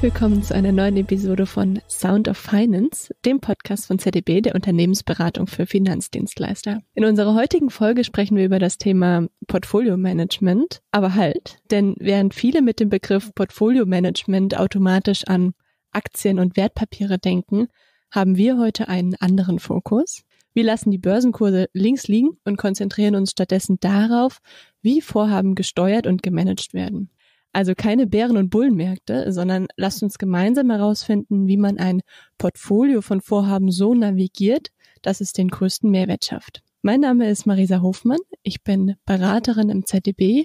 herzlich willkommen zu einer neuen Episode von Sound of Finance, dem Podcast von ZDB, der Unternehmensberatung für Finanzdienstleister. In unserer heutigen Folge sprechen wir über das Thema Portfolio Management. Aber halt, denn während viele mit dem Begriff Portfolio Management automatisch an Aktien und Wertpapiere denken, haben wir heute einen anderen Fokus. Wir lassen die Börsenkurse links liegen und konzentrieren uns stattdessen darauf, wie Vorhaben gesteuert und gemanagt werden. Also keine Bären- und Bullenmärkte, sondern lasst uns gemeinsam herausfinden, wie man ein Portfolio von Vorhaben so navigiert, dass es den größten Mehrwert schafft. Mein Name ist Marisa Hofmann, ich bin Beraterin im ZDB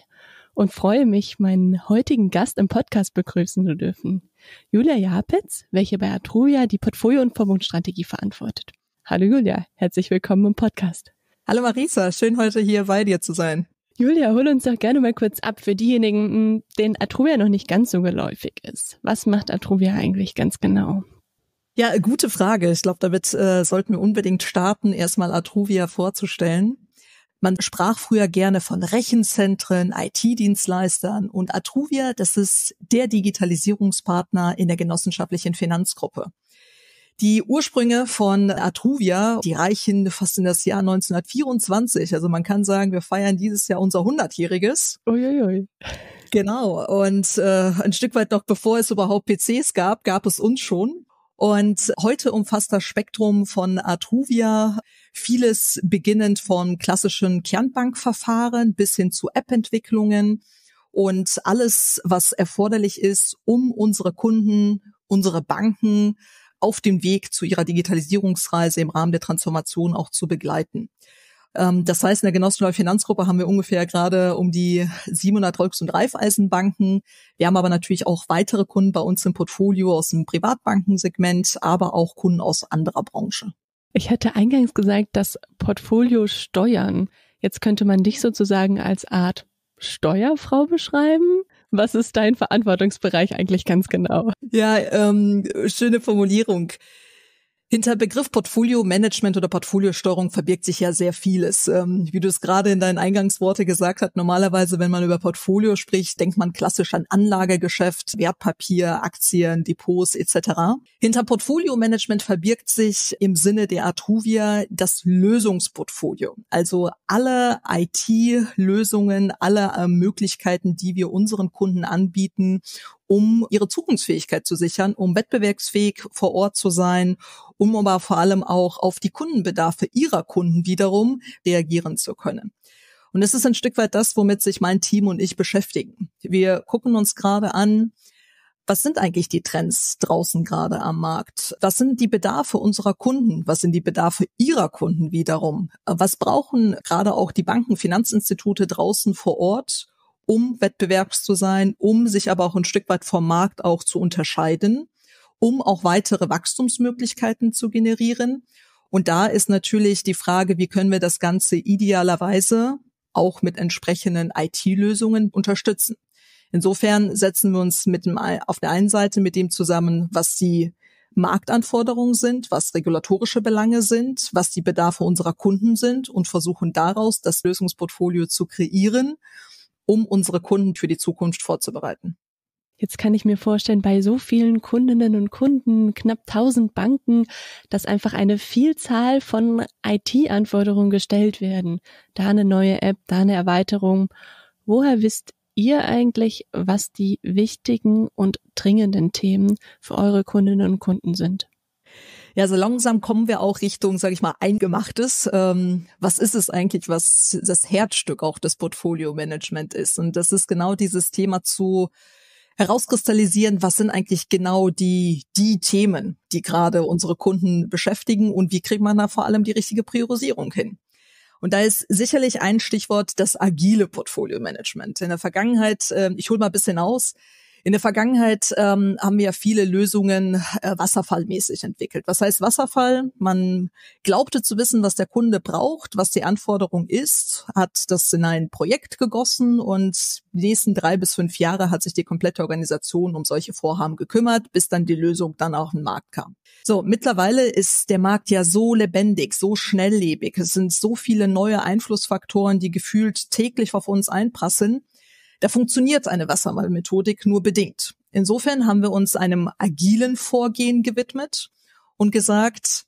und freue mich, meinen heutigen Gast im Podcast begrüßen zu dürfen. Julia Japitz, welche bei Atruja die Portfolio- und Verbundstrategie verantwortet. Hallo Julia, herzlich willkommen im Podcast. Hallo Marisa, schön heute hier bei dir zu sein. Julia, hol uns doch gerne mal kurz ab für diejenigen, hm, denen Atrovia noch nicht ganz so geläufig ist. Was macht Atrovia eigentlich ganz genau? Ja, gute Frage. Ich glaube, damit äh, sollten wir unbedingt starten, erstmal Atruvia vorzustellen. Man sprach früher gerne von Rechenzentren, IT-Dienstleistern und Atruvia, das ist der Digitalisierungspartner in der genossenschaftlichen Finanzgruppe. Die Ursprünge von Atruvia, die reichen fast in das Jahr 1924. Also man kann sagen, wir feiern dieses Jahr unser 100-jähriges. Uiuiui. Genau. Und äh, ein Stück weit noch bevor es überhaupt PCs gab, gab es uns schon. Und heute umfasst das Spektrum von Atruvia vieles beginnend von klassischen Kernbankverfahren bis hin zu App-Entwicklungen und alles, was erforderlich ist, um unsere Kunden, unsere Banken auf dem Weg zu ihrer Digitalisierungsreise im Rahmen der Transformation auch zu begleiten. Ähm, das heißt, in der Genossen- Finanzgruppe haben wir ungefähr gerade um die 700 Volks- und Raiffeisenbanken. Wir haben aber natürlich auch weitere Kunden bei uns im Portfolio aus dem Privatbankensegment, aber auch Kunden aus anderer Branche. Ich hatte eingangs gesagt, dass Portfolio steuern. Jetzt könnte man dich sozusagen als Art Steuerfrau beschreiben. Was ist dein Verantwortungsbereich eigentlich ganz genau? Ja, ähm, schöne Formulierung. Hinter Begriff Portfolio-Management oder Portfoliosteuerung verbirgt sich ja sehr vieles. Ähm, wie du es gerade in deinen Eingangsworte gesagt hast, normalerweise, wenn man über Portfolio spricht, denkt man klassisch an Anlagegeschäft, Wertpapier, Aktien, Depots etc. Hinter Portfolio-Management verbirgt sich im Sinne der Atruvia das Lösungsportfolio. Also alle IT-Lösungen, alle äh, Möglichkeiten, die wir unseren Kunden anbieten, um ihre Zukunftsfähigkeit zu sichern, um wettbewerbsfähig vor Ort zu sein, um aber vor allem auch auf die Kundenbedarfe ihrer Kunden wiederum reagieren zu können. Und das ist ein Stück weit das, womit sich mein Team und ich beschäftigen. Wir gucken uns gerade an, was sind eigentlich die Trends draußen gerade am Markt? Was sind die Bedarfe unserer Kunden? Was sind die Bedarfe ihrer Kunden wiederum? Was brauchen gerade auch die Banken, Finanzinstitute draußen vor Ort, um wettbewerbs zu sein, um sich aber auch ein Stück weit vom Markt auch zu unterscheiden, um auch weitere Wachstumsmöglichkeiten zu generieren. Und da ist natürlich die Frage, wie können wir das Ganze idealerweise auch mit entsprechenden IT-Lösungen unterstützen. Insofern setzen wir uns mit dem, auf der einen Seite mit dem zusammen, was die Marktanforderungen sind, was regulatorische Belange sind, was die Bedarfe unserer Kunden sind und versuchen daraus das Lösungsportfolio zu kreieren um unsere Kunden für die Zukunft vorzubereiten. Jetzt kann ich mir vorstellen, bei so vielen Kundinnen und Kunden, knapp 1000 Banken, dass einfach eine Vielzahl von IT-Anforderungen gestellt werden. Da eine neue App, da eine Erweiterung. Woher wisst ihr eigentlich, was die wichtigen und dringenden Themen für eure Kundinnen und Kunden sind? Ja, so langsam kommen wir auch Richtung, sage ich mal, Eingemachtes. Ähm, was ist es eigentlich, was das Herzstück auch des Portfolio-Management ist? Und das ist genau dieses Thema zu herauskristallisieren, was sind eigentlich genau die, die Themen, die gerade unsere Kunden beschäftigen und wie kriegt man da vor allem die richtige Priorisierung hin? Und da ist sicherlich ein Stichwort das agile Portfolio Management. In der Vergangenheit, ähm, ich hole mal ein bisschen aus, in der Vergangenheit ähm, haben wir viele Lösungen äh, wasserfallmäßig entwickelt. Was heißt Wasserfall? Man glaubte zu wissen, was der Kunde braucht, was die Anforderung ist, hat das in ein Projekt gegossen und die nächsten drei bis fünf Jahre hat sich die komplette Organisation um solche Vorhaben gekümmert, bis dann die Lösung dann auch in den Markt kam. So, mittlerweile ist der Markt ja so lebendig, so schnelllebig. Es sind so viele neue Einflussfaktoren, die gefühlt täglich auf uns einprasseln, da funktioniert eine Wassermalmethodik nur bedingt. Insofern haben wir uns einem agilen Vorgehen gewidmet und gesagt,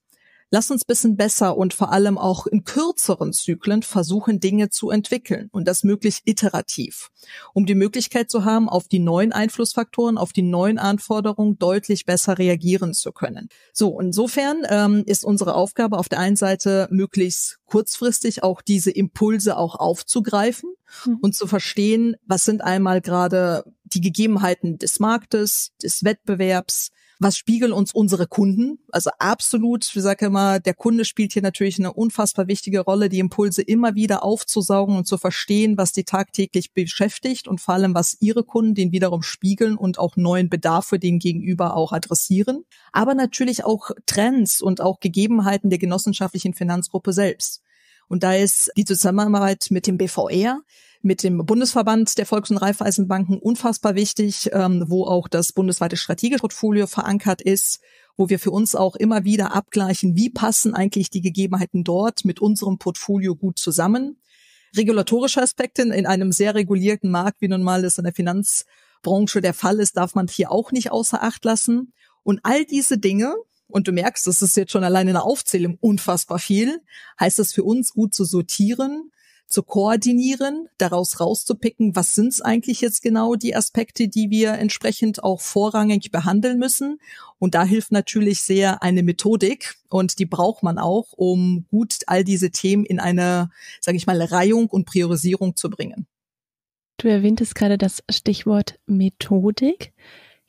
Lass uns bisschen besser und vor allem auch in kürzeren Zyklen versuchen, Dinge zu entwickeln und das möglichst iterativ, um die Möglichkeit zu haben, auf die neuen Einflussfaktoren, auf die neuen Anforderungen deutlich besser reagieren zu können. So, insofern ähm, ist unsere Aufgabe auf der einen Seite möglichst kurzfristig auch diese Impulse auch aufzugreifen mhm. und zu verstehen, was sind einmal gerade die Gegebenheiten des Marktes, des Wettbewerbs, was spiegeln uns unsere Kunden? Also absolut, wie sage immer, der Kunde spielt hier natürlich eine unfassbar wichtige Rolle, die Impulse immer wieder aufzusaugen und zu verstehen, was die tagtäglich beschäftigt und vor allem, was ihre Kunden den wiederum spiegeln und auch neuen Bedarf für den Gegenüber auch adressieren. Aber natürlich auch Trends und auch Gegebenheiten der genossenschaftlichen Finanzgruppe selbst. Und da ist die Zusammenarbeit mit dem BVR, e mit dem Bundesverband der Volks- und Raiffeisenbanken unfassbar wichtig, ähm, wo auch das bundesweite Strategieportfolio verankert ist, wo wir für uns auch immer wieder abgleichen, wie passen eigentlich die Gegebenheiten dort mit unserem Portfolio gut zusammen. Regulatorische Aspekte in einem sehr regulierten Markt, wie nun mal es in der Finanzbranche der Fall ist, darf man hier auch nicht außer Acht lassen. Und all diese Dinge und du merkst, das ist jetzt schon alleine eine Aufzählung unfassbar viel, heißt das für uns gut zu sortieren, zu koordinieren, daraus rauszupicken, was sind es eigentlich jetzt genau die Aspekte, die wir entsprechend auch vorrangig behandeln müssen. Und da hilft natürlich sehr eine Methodik und die braucht man auch, um gut all diese Themen in eine, sage ich mal, Reihung und Priorisierung zu bringen. Du erwähntest gerade das Stichwort Methodik.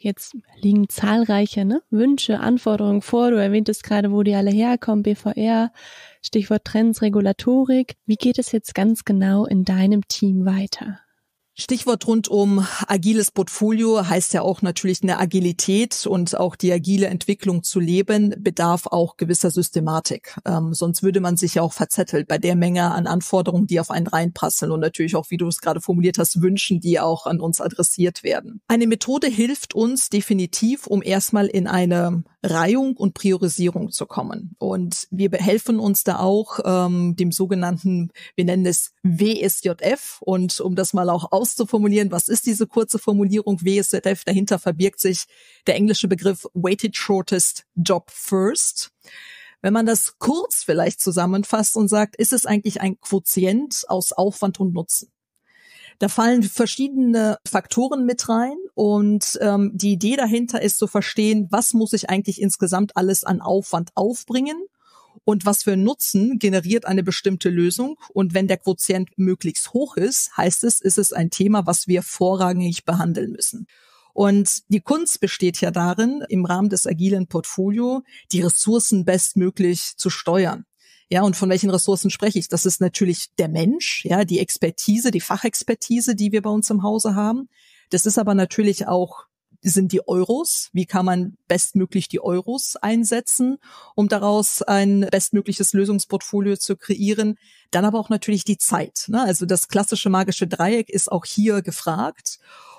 Jetzt liegen zahlreiche ne, Wünsche, Anforderungen vor. Du erwähntest gerade, wo die alle herkommen, BVR, Stichwort Trends, Regulatorik. Wie geht es jetzt ganz genau in deinem Team weiter? Stichwort rund um agiles Portfolio heißt ja auch natürlich eine Agilität und auch die agile Entwicklung zu leben, bedarf auch gewisser Systematik. Ähm, sonst würde man sich ja auch verzetteln bei der Menge an Anforderungen, die auf einen reinpassen und natürlich auch, wie du es gerade formuliert hast, Wünschen, die auch an uns adressiert werden. Eine Methode hilft uns definitiv, um erstmal in eine Reihung und Priorisierung zu kommen. Und wir behelfen uns da auch ähm, dem sogenannten, wir nennen es WSJF. Und um das mal auch auszuformulieren, was ist diese kurze Formulierung WSJF? Dahinter verbirgt sich der englische Begriff Weighted Shortest Job First. Wenn man das kurz vielleicht zusammenfasst und sagt, ist es eigentlich ein Quotient aus Aufwand und Nutzen? Da fallen verschiedene Faktoren mit rein und ähm, die Idee dahinter ist zu verstehen, was muss ich eigentlich insgesamt alles an Aufwand aufbringen und was für Nutzen generiert eine bestimmte Lösung. Und wenn der Quotient möglichst hoch ist, heißt es, ist es ein Thema, was wir vorrangig behandeln müssen. Und die Kunst besteht ja darin, im Rahmen des agilen Portfolio die Ressourcen bestmöglich zu steuern. Ja, und von welchen Ressourcen spreche ich? Das ist natürlich der Mensch, ja, die Expertise, die Fachexpertise, die wir bei uns im Hause haben. Das ist aber natürlich auch sind die Euros? Wie kann man bestmöglich die Euros einsetzen, um daraus ein bestmögliches Lösungsportfolio zu kreieren? Dann aber auch natürlich die Zeit. Ne? Also das klassische magische Dreieck ist auch hier gefragt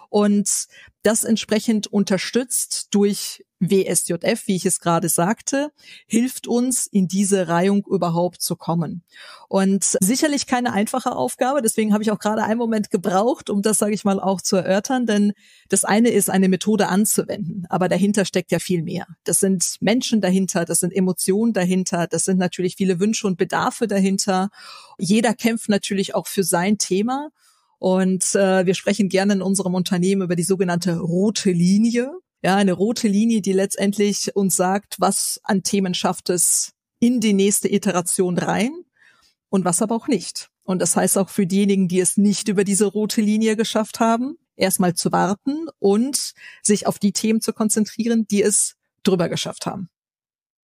und das entsprechend unterstützt durch WSJF, wie ich es gerade sagte, hilft uns, in diese Reihung überhaupt zu kommen. Und sicherlich keine einfache Aufgabe, deswegen habe ich auch gerade einen Moment gebraucht, um das, sage ich mal, auch zu erörtern, denn das eine ist, eine Methode anzuwenden, aber dahinter steckt ja viel mehr. Das sind Menschen dahinter, das sind Emotionen dahinter, das sind natürlich viele Wünsche und Bedarfe dahinter. Jeder kämpft natürlich auch für sein Thema. Und äh, wir sprechen gerne in unserem Unternehmen über die sogenannte rote Linie. Ja, eine rote Linie, die letztendlich uns sagt, was an Themen schafft es in die nächste Iteration rein und was aber auch nicht. Und das heißt auch für diejenigen, die es nicht über diese rote Linie geschafft haben, erstmal zu warten und sich auf die Themen zu konzentrieren, die es drüber geschafft haben.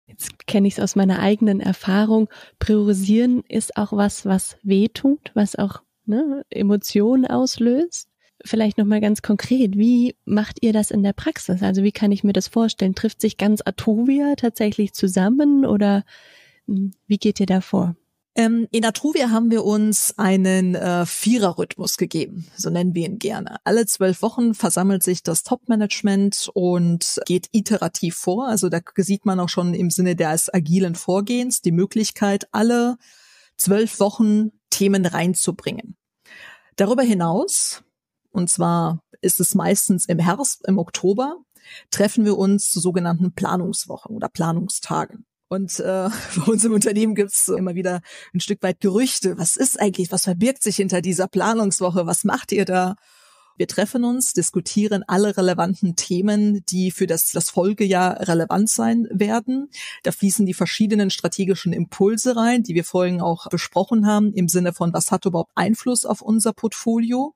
Jetzt kenne ich es aus meiner eigenen Erfahrung. Priorisieren ist auch was, was weh tut, was auch ne, Emotionen auslöst. Vielleicht nochmal ganz konkret, wie macht ihr das in der Praxis? Also wie kann ich mir das vorstellen? Trifft sich ganz Atuvia tatsächlich zusammen oder hm, wie geht ihr da vor? Ähm, in Atruvia haben wir uns einen äh, Viererrhythmus gegeben, so nennen wir ihn gerne. Alle zwölf Wochen versammelt sich das Top-Management und geht iterativ vor. Also da sieht man auch schon im Sinne des agilen Vorgehens die Möglichkeit, alle zwölf Wochen Themen reinzubringen. Darüber hinaus, und zwar ist es meistens im Herbst, im Oktober, treffen wir uns zu sogenannten Planungswochen oder Planungstagen. Und äh, bei uns im Unternehmen gibt es immer wieder ein Stück weit Gerüchte. Was ist eigentlich, was verbirgt sich hinter dieser Planungswoche? Was macht ihr da? Wir treffen uns, diskutieren alle relevanten Themen, die für das, das Folgejahr relevant sein werden. Da fließen die verschiedenen strategischen Impulse rein, die wir vorhin auch besprochen haben, im Sinne von, was hat überhaupt Einfluss auf unser Portfolio?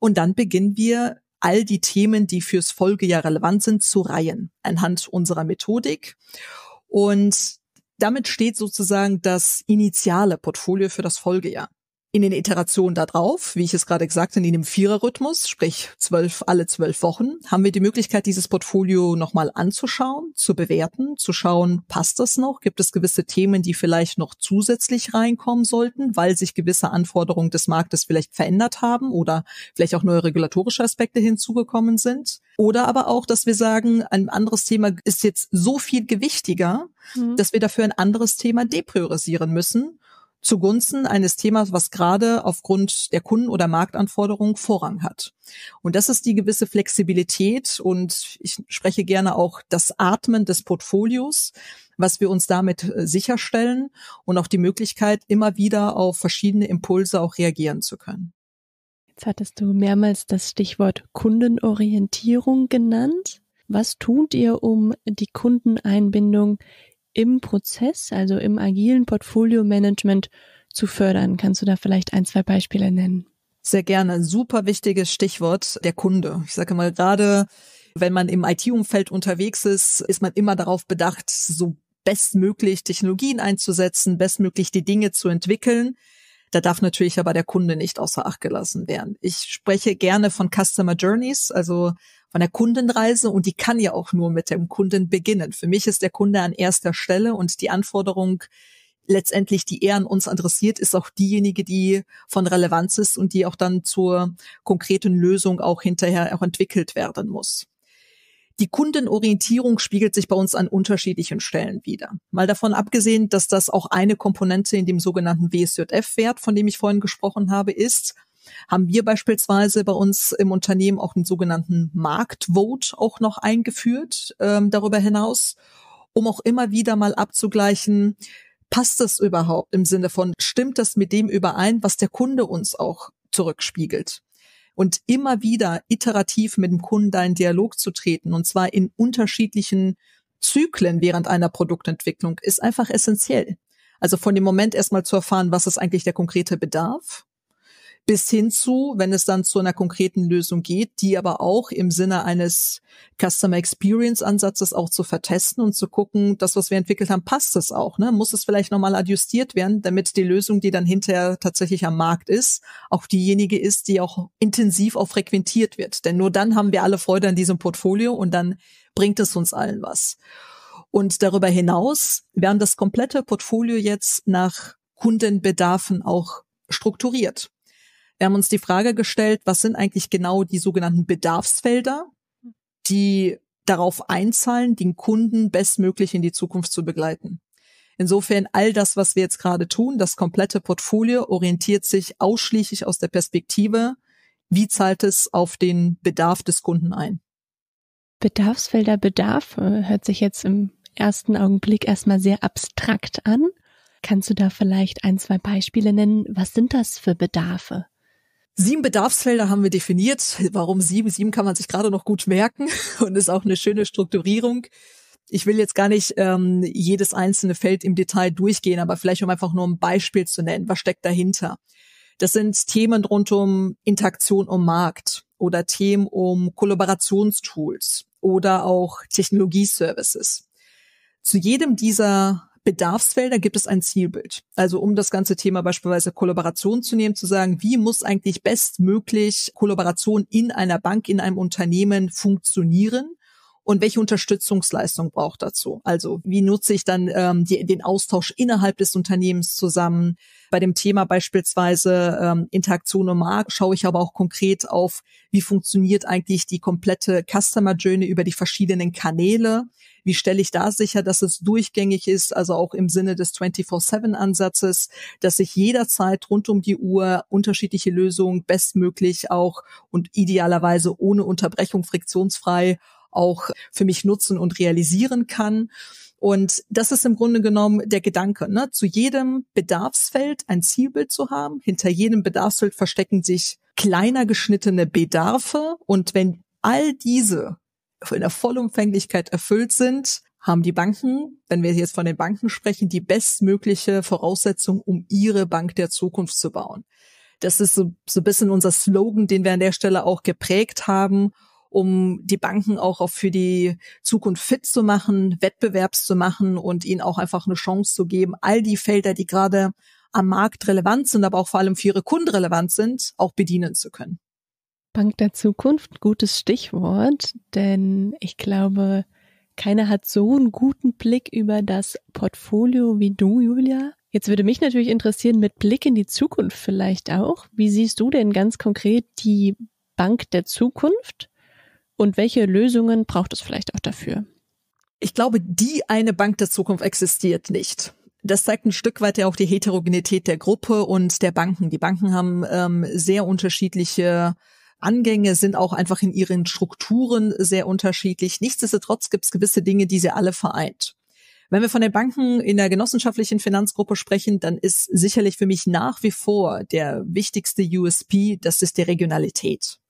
Und dann beginnen wir all die Themen, die fürs Folgejahr relevant sind, zu reihen anhand unserer Methodik. Und damit steht sozusagen das initiale Portfolio für das Folgejahr in den Iterationen da drauf, wie ich es gerade gesagt habe, in einem Viererrhythmus, sprich zwölf, alle zwölf Wochen, haben wir die Möglichkeit, dieses Portfolio nochmal anzuschauen, zu bewerten, zu schauen, passt das noch? Gibt es gewisse Themen, die vielleicht noch zusätzlich reinkommen sollten, weil sich gewisse Anforderungen des Marktes vielleicht verändert haben oder vielleicht auch neue regulatorische Aspekte hinzugekommen sind? Oder aber auch, dass wir sagen, ein anderes Thema ist jetzt so viel gewichtiger, mhm. dass wir dafür ein anderes Thema depriorisieren müssen zugunsten eines Themas, was gerade aufgrund der Kunden- oder Marktanforderungen Vorrang hat. Und das ist die gewisse Flexibilität und ich spreche gerne auch das Atmen des Portfolios, was wir uns damit äh, sicherstellen und auch die Möglichkeit, immer wieder auf verschiedene Impulse auch reagieren zu können. Jetzt hattest du mehrmals das Stichwort Kundenorientierung genannt. Was tut ihr, um die Kundeneinbindung im Prozess, also im agilen Portfolio-Management zu fördern? Kannst du da vielleicht ein, zwei Beispiele nennen? Sehr gerne. Super wichtiges Stichwort, der Kunde. Ich sage mal, gerade wenn man im IT-Umfeld unterwegs ist, ist man immer darauf bedacht, so bestmöglich Technologien einzusetzen, bestmöglich die Dinge zu entwickeln. Da darf natürlich aber der Kunde nicht außer Acht gelassen werden. Ich spreche gerne von Customer Journeys, also von der Kundenreise und die kann ja auch nur mit dem Kunden beginnen. Für mich ist der Kunde an erster Stelle und die Anforderung letztendlich, die er an uns adressiert, ist auch diejenige, die von Relevanz ist und die auch dann zur konkreten Lösung auch hinterher auch entwickelt werden muss. Die Kundenorientierung spiegelt sich bei uns an unterschiedlichen Stellen wieder. Mal davon abgesehen, dass das auch eine Komponente in dem sogenannten WSJF-Wert, von dem ich vorhin gesprochen habe, ist, haben wir beispielsweise bei uns im Unternehmen auch einen sogenannten Marktvote auch noch eingeführt, ähm, darüber hinaus, um auch immer wieder mal abzugleichen, passt das überhaupt im Sinne von, stimmt das mit dem überein, was der Kunde uns auch zurückspiegelt? Und immer wieder iterativ mit dem Kunden da in Dialog zu treten, und zwar in unterschiedlichen Zyklen während einer Produktentwicklung, ist einfach essentiell. Also von dem Moment erstmal zu erfahren, was ist eigentlich der konkrete Bedarf bis hin zu, wenn es dann zu einer konkreten Lösung geht, die aber auch im Sinne eines Customer Experience Ansatzes auch zu vertesten und zu gucken, das, was wir entwickelt haben, passt das auch, ne? Muss es vielleicht nochmal adjustiert werden, damit die Lösung, die dann hinterher tatsächlich am Markt ist, auch diejenige ist, die auch intensiv auch frequentiert wird. Denn nur dann haben wir alle Freude an diesem Portfolio und dann bringt es uns allen was. Und darüber hinaus, wir haben das komplette Portfolio jetzt nach Kundenbedarfen auch strukturiert. Wir haben uns die Frage gestellt, was sind eigentlich genau die sogenannten Bedarfsfelder, die darauf einzahlen, den Kunden bestmöglich in die Zukunft zu begleiten. Insofern all das, was wir jetzt gerade tun, das komplette Portfolio orientiert sich ausschließlich aus der Perspektive, wie zahlt es auf den Bedarf des Kunden ein. Bedarfsfelder Bedarf äh, hört sich jetzt im ersten Augenblick erstmal sehr abstrakt an. Kannst du da vielleicht ein, zwei Beispiele nennen? Was sind das für Bedarfe? Sieben Bedarfsfelder haben wir definiert. Warum sieben? Sieben kann man sich gerade noch gut merken und ist auch eine schöne Strukturierung. Ich will jetzt gar nicht ähm, jedes einzelne Feld im Detail durchgehen, aber vielleicht um einfach nur ein Beispiel zu nennen. Was steckt dahinter? Das sind Themen rund um Interaktion um Markt oder Themen um Kollaborationstools oder auch Technologieservices. Zu jedem dieser Bedarfsfelder gibt es ein Zielbild. Also um das ganze Thema beispielsweise Kollaboration zu nehmen, zu sagen, wie muss eigentlich bestmöglich Kollaboration in einer Bank, in einem Unternehmen funktionieren? und welche Unterstützungsleistung braucht dazu? Also wie nutze ich dann ähm, die, den Austausch innerhalb des Unternehmens zusammen? Bei dem Thema beispielsweise ähm, Interaktion und Markt schaue ich aber auch konkret auf, wie funktioniert eigentlich die komplette Customer Journey über die verschiedenen Kanäle? Wie stelle ich da sicher, dass es durchgängig ist, also auch im Sinne des 24-7-Ansatzes, dass ich jederzeit rund um die Uhr unterschiedliche Lösungen bestmöglich auch und idealerweise ohne Unterbrechung friktionsfrei auch für mich nutzen und realisieren kann. Und das ist im Grunde genommen der Gedanke, ne? zu jedem Bedarfsfeld ein Zielbild zu haben. Hinter jedem Bedarfsfeld verstecken sich kleiner geschnittene Bedarfe. Und wenn all diese in der Vollumfänglichkeit erfüllt sind, haben die Banken, wenn wir jetzt von den Banken sprechen, die bestmögliche Voraussetzung, um ihre Bank der Zukunft zu bauen. Das ist so, so ein bisschen unser Slogan, den wir an der Stelle auch geprägt haben um die Banken auch auf für die Zukunft fit zu machen, wettbewerbs zu machen und ihnen auch einfach eine Chance zu geben, all die Felder, die gerade am Markt relevant sind, aber auch vor allem für ihre Kunden relevant sind, auch bedienen zu können. Bank der Zukunft, gutes Stichwort, denn ich glaube, keiner hat so einen guten Blick über das Portfolio wie du, Julia. Jetzt würde mich natürlich interessieren, mit Blick in die Zukunft vielleicht auch. Wie siehst du denn ganz konkret die Bank der Zukunft? und welche Lösungen braucht es vielleicht auch dafür? Ich glaube, die eine Bank der Zukunft existiert nicht das zeigt ein Stück weit ja auch die Heterogenität der Gruppe und der Banken. Die Banken haben ähm, sehr unterschiedliche Angänge, sind auch einfach in ihren Strukturen sehr unterschiedlich. Nichtsdestotrotz gibt es gewisse Dinge, die sie alle vereint. Wenn wir von den Banken in der genossenschaftlichen Finanzgruppe sprechen, dann ist sicherlich für mich nach wie vor der wichtigste USP, das ist die Regionalität.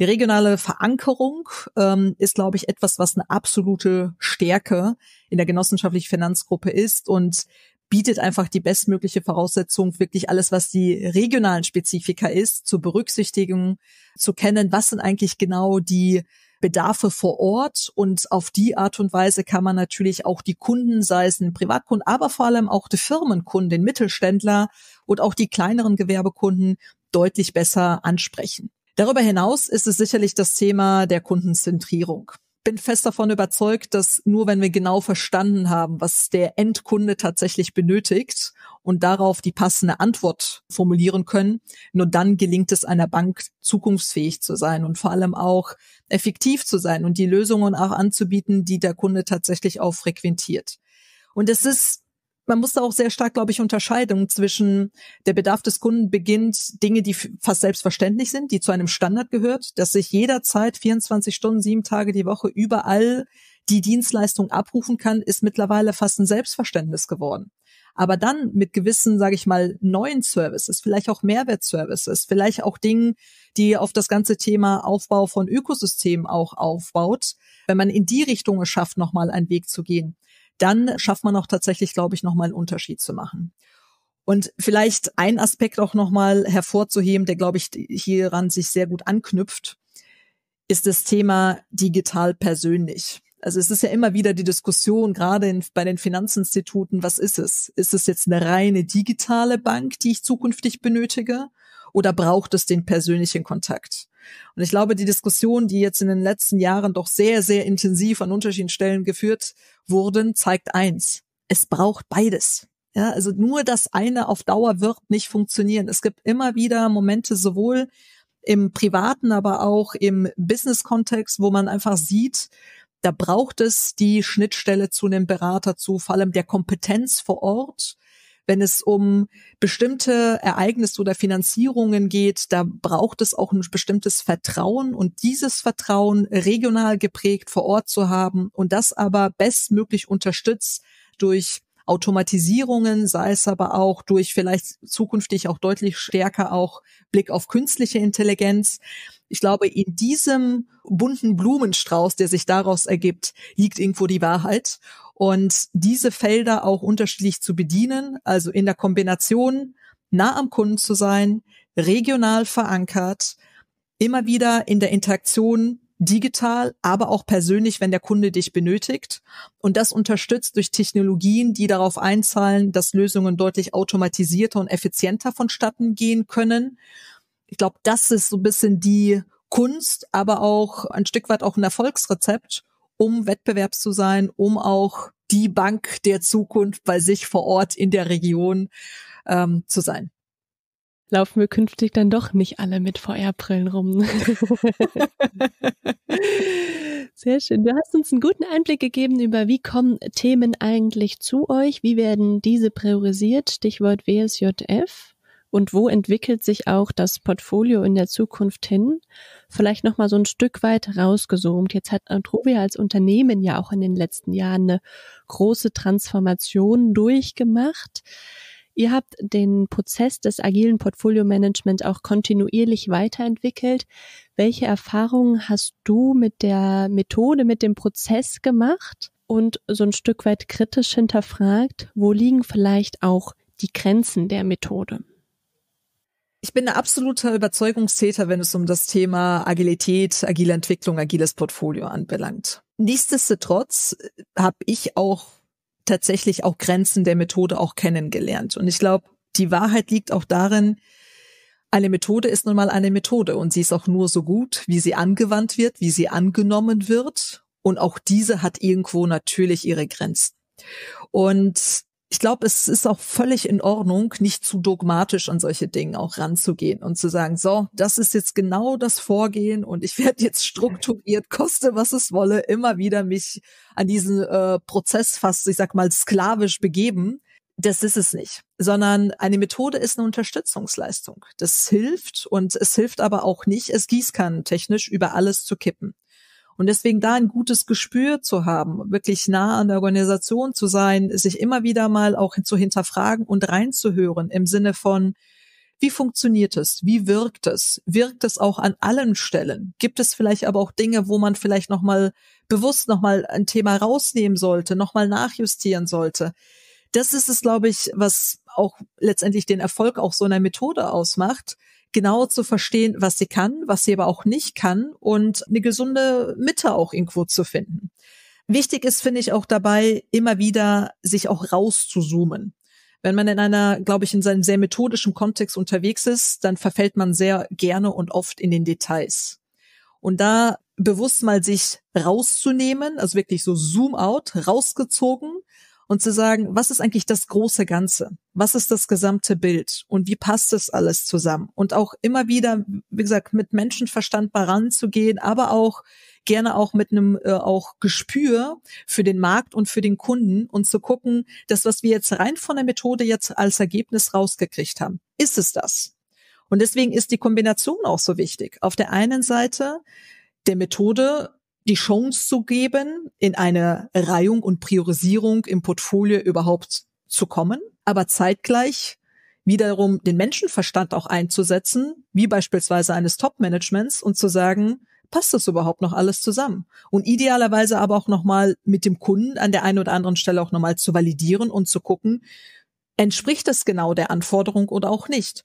Die regionale Verankerung ähm, ist, glaube ich, etwas, was eine absolute Stärke in der genossenschaftlichen Finanzgruppe ist und bietet einfach die bestmögliche Voraussetzung, wirklich alles, was die regionalen Spezifika ist, zur Berücksichtigung zu kennen. Was sind eigentlich genau die Bedarfe vor Ort? Und auf die Art und Weise kann man natürlich auch die Kunden, sei es ein Privatkunden, aber vor allem auch die Firmenkunden, den Mittelständler und auch die kleineren Gewerbekunden deutlich besser ansprechen. Darüber hinaus ist es sicherlich das Thema der Kundenzentrierung bin fest davon überzeugt, dass nur wenn wir genau verstanden haben, was der Endkunde tatsächlich benötigt und darauf die passende Antwort formulieren können, nur dann gelingt es einer Bank zukunftsfähig zu sein und vor allem auch effektiv zu sein und die Lösungen auch anzubieten, die der Kunde tatsächlich auch frequentiert. Und es ist man muss da auch sehr stark, glaube ich, unterscheiden zwischen der Bedarf des Kunden beginnt Dinge, die fast selbstverständlich sind, die zu einem Standard gehört, dass ich jederzeit 24 Stunden, sieben Tage die Woche überall die Dienstleistung abrufen kann, ist mittlerweile fast ein Selbstverständnis geworden. Aber dann mit gewissen, sage ich mal, neuen Services, vielleicht auch Mehrwertservices, vielleicht auch Dingen, die auf das ganze Thema Aufbau von Ökosystemen auch aufbaut, wenn man in die Richtung es schafft, nochmal einen Weg zu gehen, dann schafft man auch tatsächlich, glaube ich, nochmal einen Unterschied zu machen. Und vielleicht ein Aspekt auch nochmal hervorzuheben, der, glaube ich, hieran sich sehr gut anknüpft, ist das Thema digital persönlich. Also es ist ja immer wieder die Diskussion, gerade in, bei den Finanzinstituten, was ist es? Ist es jetzt eine reine digitale Bank, die ich zukünftig benötige? Oder braucht es den persönlichen Kontakt? Und ich glaube, die Diskussion, die jetzt in den letzten Jahren doch sehr, sehr intensiv an unterschiedlichen Stellen geführt wurden, zeigt eins. Es braucht beides. Ja, also nur das eine auf Dauer wird nicht funktionieren. Es gibt immer wieder Momente, sowohl im privaten, aber auch im Business-Kontext, wo man einfach sieht, da braucht es die Schnittstelle zu einem Berater, zu vor allem der Kompetenz vor Ort wenn es um bestimmte Ereignisse oder Finanzierungen geht, da braucht es auch ein bestimmtes Vertrauen und dieses Vertrauen regional geprägt vor Ort zu haben und das aber bestmöglich unterstützt durch Automatisierungen, sei es aber auch durch vielleicht zukünftig auch deutlich stärker auch Blick auf künstliche Intelligenz. Ich glaube, in diesem bunten Blumenstrauß, der sich daraus ergibt, liegt irgendwo die Wahrheit und diese Felder auch unterschiedlich zu bedienen, also in der Kombination nah am Kunden zu sein, regional verankert, immer wieder in der Interaktion digital, aber auch persönlich, wenn der Kunde dich benötigt. Und das unterstützt durch Technologien, die darauf einzahlen, dass Lösungen deutlich automatisierter und effizienter vonstatten gehen können. Ich glaube, das ist so ein bisschen die Kunst, aber auch ein Stück weit auch ein Erfolgsrezept um Wettbewerbs zu sein, um auch die Bank der Zukunft bei sich vor Ort in der Region ähm, zu sein. Laufen wir künftig dann doch nicht alle mit VR-Brillen rum. Sehr schön. Du hast uns einen guten Einblick gegeben über, wie kommen Themen eigentlich zu euch, wie werden diese priorisiert, Stichwort WSJF und wo entwickelt sich auch das Portfolio in der Zukunft hin? Vielleicht nochmal so ein Stück weit rausgesoomt. Jetzt hat Antrovia als Unternehmen ja auch in den letzten Jahren eine große Transformation durchgemacht. Ihr habt den Prozess des agilen Portfolio Management auch kontinuierlich weiterentwickelt. Welche Erfahrungen hast du mit der Methode, mit dem Prozess gemacht und so ein Stück weit kritisch hinterfragt, wo liegen vielleicht auch die Grenzen der Methode? Ich bin ein absoluter Überzeugungstäter, wenn es um das Thema Agilität, agile Entwicklung, agiles Portfolio anbelangt. Nichtsdestotrotz äh, habe ich auch tatsächlich auch Grenzen der Methode auch kennengelernt. Und ich glaube, die Wahrheit liegt auch darin, eine Methode ist nun mal eine Methode und sie ist auch nur so gut, wie sie angewandt wird, wie sie angenommen wird. Und auch diese hat irgendwo natürlich ihre Grenzen. Und ich glaube, es ist auch völlig in Ordnung, nicht zu dogmatisch an solche Dinge auch ranzugehen und zu sagen, so, das ist jetzt genau das Vorgehen und ich werde jetzt strukturiert, koste was es wolle, immer wieder mich an diesen äh, Prozess fast, ich sag mal, sklavisch begeben. Das ist es nicht, sondern eine Methode ist eine Unterstützungsleistung. Das hilft und es hilft aber auch nicht, es gießkannentechnisch über alles zu kippen. Und deswegen da ein gutes Gespür zu haben, wirklich nah an der Organisation zu sein, sich immer wieder mal auch zu hinterfragen und reinzuhören im Sinne von, wie funktioniert es? Wie wirkt es? Wirkt es auch an allen Stellen? Gibt es vielleicht aber auch Dinge, wo man vielleicht nochmal bewusst nochmal ein Thema rausnehmen sollte, nochmal nachjustieren sollte? Das ist es, glaube ich, was auch letztendlich den Erfolg auch so einer Methode ausmacht, genau zu verstehen, was sie kann, was sie aber auch nicht kann und eine gesunde Mitte auch irgendwo zu finden. Wichtig ist, finde ich, auch dabei, immer wieder sich auch rauszuzoomen. Wenn man in einer, glaube ich, in seinem sehr methodischen Kontext unterwegs ist, dann verfällt man sehr gerne und oft in den Details. Und da bewusst mal sich rauszunehmen, also wirklich so Zoom out, rausgezogen, und zu sagen, was ist eigentlich das große Ganze? Was ist das gesamte Bild? Und wie passt es alles zusammen? Und auch immer wieder, wie gesagt, mit Menschenverstand heranzugehen, aber auch gerne auch mit einem äh, auch Gespür für den Markt und für den Kunden und zu gucken, das, was wir jetzt rein von der Methode jetzt als Ergebnis rausgekriegt haben, ist es das? Und deswegen ist die Kombination auch so wichtig. Auf der einen Seite der Methode die Chance zu geben, in eine Reihung und Priorisierung im Portfolio überhaupt zu kommen, aber zeitgleich wiederum den Menschenverstand auch einzusetzen, wie beispielsweise eines Top-Managements und zu sagen, passt das überhaupt noch alles zusammen? Und idealerweise aber auch nochmal mit dem Kunden an der einen oder anderen Stelle auch nochmal zu validieren und zu gucken, entspricht das genau der Anforderung oder auch nicht?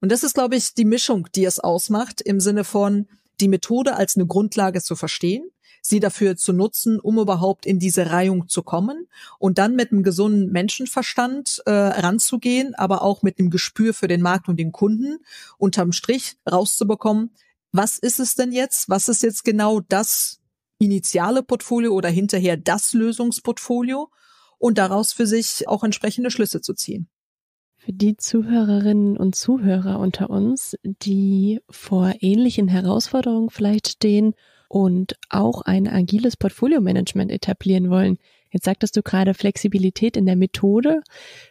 Und das ist, glaube ich, die Mischung, die es ausmacht im Sinne von, die Methode als eine Grundlage zu verstehen, sie dafür zu nutzen, um überhaupt in diese Reihung zu kommen und dann mit einem gesunden Menschenverstand äh, ranzugehen, aber auch mit einem Gespür für den Markt und den Kunden unterm Strich rauszubekommen, was ist es denn jetzt? Was ist jetzt genau das initiale Portfolio oder hinterher das Lösungsportfolio? Und daraus für sich auch entsprechende Schlüsse zu ziehen. Für die Zuhörerinnen und Zuhörer unter uns, die vor ähnlichen Herausforderungen vielleicht stehen und auch ein agiles Portfolio-Management etablieren wollen. Jetzt sagtest du gerade Flexibilität in der Methode.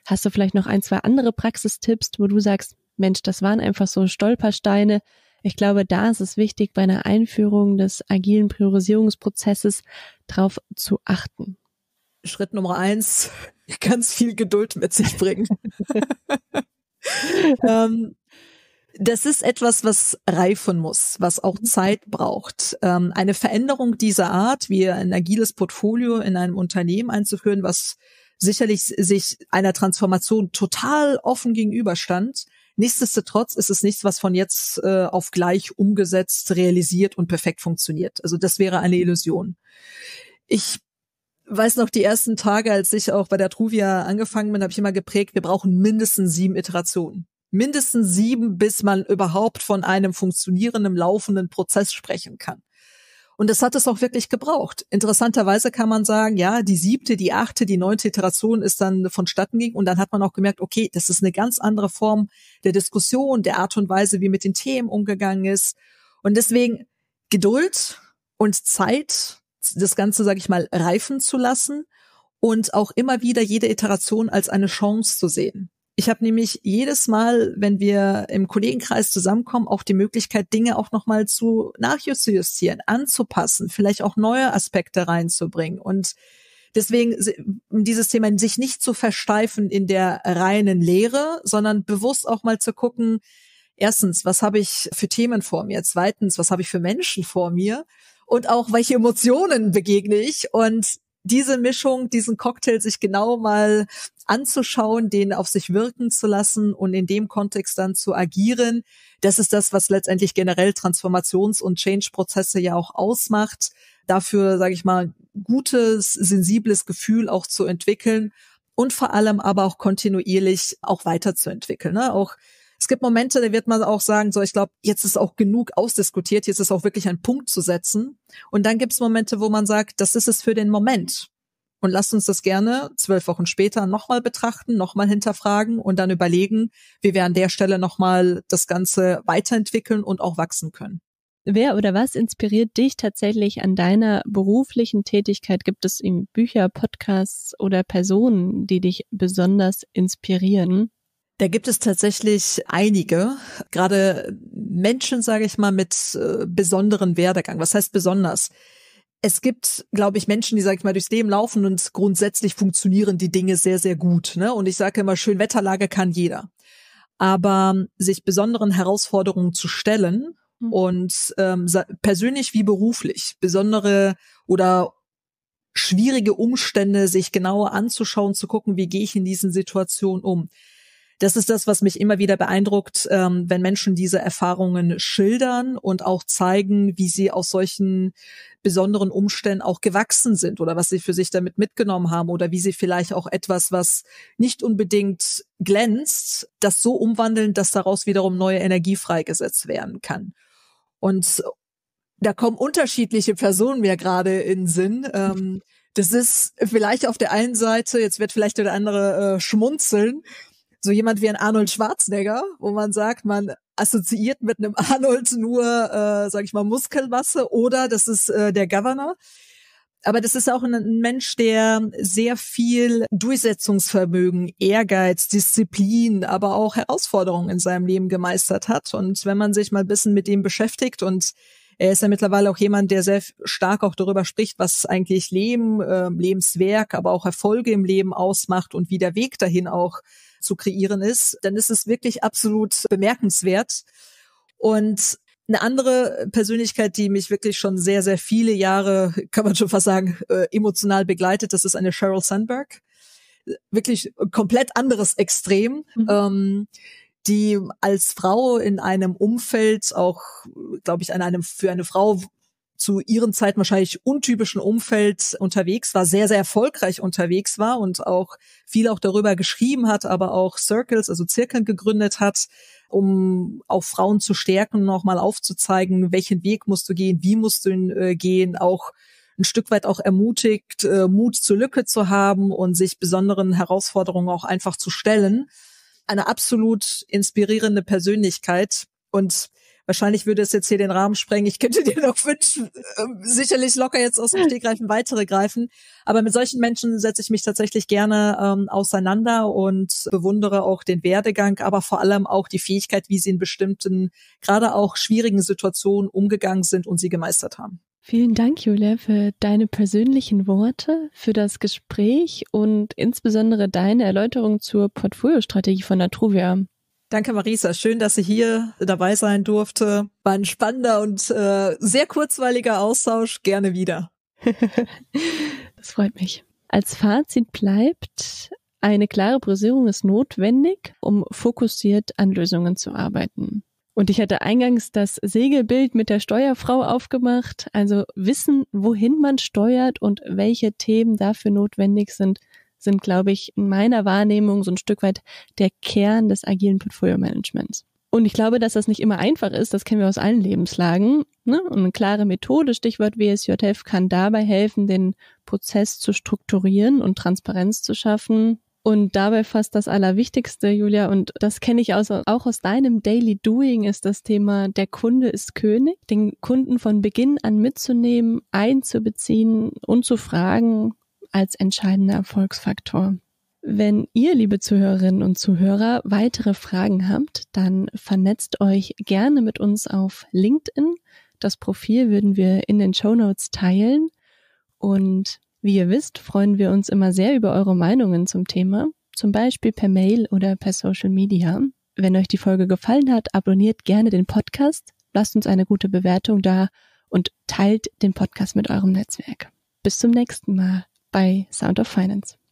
Hast du vielleicht noch ein, zwei andere Praxistipps, wo du sagst, Mensch, das waren einfach so Stolpersteine. Ich glaube, da ist es wichtig, bei einer Einführung des agilen Priorisierungsprozesses drauf zu achten. Schritt Nummer eins, ganz viel Geduld mit sich bringen. ähm, das ist etwas, was reifen muss, was auch mhm. Zeit braucht. Ähm, eine Veränderung dieser Art, wie ein agiles Portfolio in einem Unternehmen einzuführen, was sicherlich sich einer Transformation total offen gegenüberstand. Nichtsdestotrotz ist es nichts, was von jetzt äh, auf gleich umgesetzt, realisiert und perfekt funktioniert. Also das wäre eine mhm. Illusion. Ich weiß noch die ersten Tage, als ich auch bei der Truvia angefangen bin, habe ich immer geprägt, wir brauchen mindestens sieben Iterationen mindestens sieben, bis man überhaupt von einem funktionierenden, laufenden Prozess sprechen kann. Und das hat es auch wirklich gebraucht. Interessanterweise kann man sagen, ja, die siebte, die achte, die neunte Iteration ist dann vonstatten ging und dann hat man auch gemerkt, okay, das ist eine ganz andere Form der Diskussion, der Art und Weise, wie mit den Themen umgegangen ist. Und deswegen Geduld und Zeit, das Ganze, sage ich mal, reifen zu lassen und auch immer wieder jede Iteration als eine Chance zu sehen. Ich habe nämlich jedes Mal, wenn wir im Kollegenkreis zusammenkommen, auch die Möglichkeit, Dinge auch nochmal zu nachjustieren, anzupassen, vielleicht auch neue Aspekte reinzubringen. Und deswegen dieses Thema sich nicht zu versteifen in der reinen Lehre, sondern bewusst auch mal zu gucken, erstens, was habe ich für Themen vor mir? Zweitens, was habe ich für Menschen vor mir? Und auch, welche Emotionen begegne ich? Und diese Mischung, diesen Cocktail sich genau mal anzuschauen, den auf sich wirken zu lassen und in dem Kontext dann zu agieren. Das ist das, was letztendlich generell Transformations- und Change-Prozesse ja auch ausmacht. Dafür, sage ich mal, gutes, sensibles Gefühl auch zu entwickeln und vor allem aber auch kontinuierlich auch weiterzuentwickeln. Ne? Auch es gibt Momente, da wird man auch sagen, so, ich glaube, jetzt ist auch genug ausdiskutiert, jetzt ist auch wirklich ein Punkt zu setzen. Und dann gibt es Momente, wo man sagt, das ist es für den Moment. Und lasst uns das gerne zwölf Wochen später nochmal betrachten, nochmal hinterfragen und dann überlegen, wie wir an der Stelle nochmal das Ganze weiterentwickeln und auch wachsen können. Wer oder was inspiriert dich tatsächlich an deiner beruflichen Tätigkeit? Gibt es Bücher, Podcasts oder Personen, die dich besonders inspirieren? Da gibt es tatsächlich einige, gerade Menschen, sage ich mal, mit äh, besonderen Werdegang. Was heißt besonders? Es gibt, glaube ich, Menschen, die, sage ich mal, durchs Leben laufen und grundsätzlich funktionieren die Dinge sehr, sehr gut. Ne? Und ich sage immer, schön Wetterlage kann jeder. Aber ähm, sich besonderen Herausforderungen zu stellen mhm. und ähm, persönlich wie beruflich besondere oder schwierige Umstände sich genauer anzuschauen, zu gucken, wie gehe ich in diesen Situationen um das ist das, was mich immer wieder beeindruckt, ähm, wenn Menschen diese Erfahrungen schildern und auch zeigen, wie sie aus solchen besonderen Umständen auch gewachsen sind oder was sie für sich damit mitgenommen haben oder wie sie vielleicht auch etwas, was nicht unbedingt glänzt, das so umwandeln, dass daraus wiederum neue Energie freigesetzt werden kann. Und da kommen unterschiedliche Personen mir gerade in Sinn. Ähm, das ist vielleicht auf der einen Seite, jetzt wird vielleicht der andere äh, schmunzeln, so jemand wie ein Arnold Schwarzenegger, wo man sagt, man assoziiert mit einem Arnold nur, äh, sage ich mal, Muskelmasse oder das ist äh, der Governor. Aber das ist auch ein, ein Mensch, der sehr viel Durchsetzungsvermögen, Ehrgeiz, Disziplin, aber auch Herausforderungen in seinem Leben gemeistert hat. Und wenn man sich mal ein bisschen mit ihm beschäftigt und er ist ja mittlerweile auch jemand, der sehr stark auch darüber spricht, was eigentlich Leben, äh, Lebenswerk, aber auch Erfolge im Leben ausmacht und wie der Weg dahin auch zu kreieren ist, dann ist es wirklich absolut bemerkenswert. Und eine andere Persönlichkeit, die mich wirklich schon sehr, sehr viele Jahre, kann man schon fast sagen, äh, emotional begleitet, das ist eine Sheryl Sandberg. Wirklich komplett anderes Extrem. Mhm. Ähm, die als Frau in einem Umfeld auch, glaube ich, an einem für eine Frau zu ihren Zeiten wahrscheinlich untypischen Umfeld unterwegs war, sehr, sehr erfolgreich unterwegs war und auch viel auch darüber geschrieben hat, aber auch Circles, also Zirkeln gegründet hat, um auch Frauen zu stärken, nochmal aufzuzeigen, welchen Weg musst du gehen, wie musst du ihn, äh, gehen, auch ein Stück weit auch ermutigt, äh, Mut zur Lücke zu haben und sich besonderen Herausforderungen auch einfach zu stellen eine absolut inspirierende Persönlichkeit und Wahrscheinlich würde es jetzt hier den Rahmen sprengen. Ich könnte dir noch wünschen, äh, sicherlich locker jetzt aus dem Stegreifen weitere greifen. Aber mit solchen Menschen setze ich mich tatsächlich gerne ähm, auseinander und bewundere auch den Werdegang, aber vor allem auch die Fähigkeit, wie sie in bestimmten, gerade auch schwierigen Situationen umgegangen sind und sie gemeistert haben. Vielen Dank, Julia, für deine persönlichen Worte, für das Gespräch und insbesondere deine Erläuterung zur Portfoliostrategie von Natruvia. Danke, Marisa. Schön, dass ich hier dabei sein durfte. War ein spannender und äh, sehr kurzweiliger Austausch. Gerne wieder. das freut mich. Als Fazit bleibt, eine klare Brisierung ist notwendig, um fokussiert an Lösungen zu arbeiten. Und ich hatte eingangs das Segelbild mit der Steuerfrau aufgemacht. Also wissen, wohin man steuert und welche Themen dafür notwendig sind, sind, glaube ich, in meiner Wahrnehmung so ein Stück weit der Kern des agilen Portfolio-Managements. Und ich glaube, dass das nicht immer einfach ist. Das kennen wir aus allen Lebenslagen. Ne? Und eine klare Methode, Stichwort WSJF, kann dabei helfen, den Prozess zu strukturieren und Transparenz zu schaffen, und dabei fast das Allerwichtigste, Julia, und das kenne ich aus, auch aus deinem Daily Doing, ist das Thema, der Kunde ist König. Den Kunden von Beginn an mitzunehmen, einzubeziehen und zu fragen als entscheidender Erfolgsfaktor. Wenn ihr, liebe Zuhörerinnen und Zuhörer, weitere Fragen habt, dann vernetzt euch gerne mit uns auf LinkedIn. Das Profil würden wir in den Show Notes teilen. Und wie ihr wisst, freuen wir uns immer sehr über eure Meinungen zum Thema, zum Beispiel per Mail oder per Social Media. Wenn euch die Folge gefallen hat, abonniert gerne den Podcast, lasst uns eine gute Bewertung da und teilt den Podcast mit eurem Netzwerk. Bis zum nächsten Mal bei Sound of Finance.